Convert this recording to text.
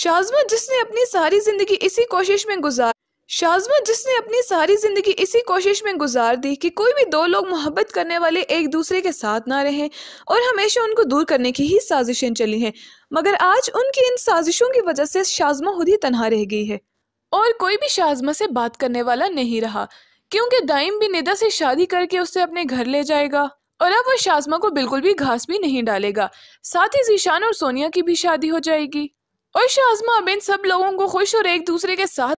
शाजमा जिसने अपनी सारी जिंदगी इसी कोशिश में गुजार शाजमा जिसने अपनी सारी जिंदगी इसी कोशिश में गुजार दी कि कोई भी दो लोग मोहब्बत करने वाले एक दूसरे के साथ ना रहें और हमेशा उनको दूर करने की ही साजिशें चली हैं मगर आज उनकी इन साजिशों की वजह से शाजमा खुद ही तनहा रह गई है और कोई भी शाजमा से बात करने वाला नहीं रहा क्योंकि दाइम भी निदा से शादी करके उसे अपने घर ले जाएगा और अब वो शाजमा को बिल्कुल भी घास भी नहीं डालेगा साथ ही जीशान और सोनिया की भी शादी हो जाएगी और शाज़मा बिन सब लोगों को खुश और एक दूसरे के साथ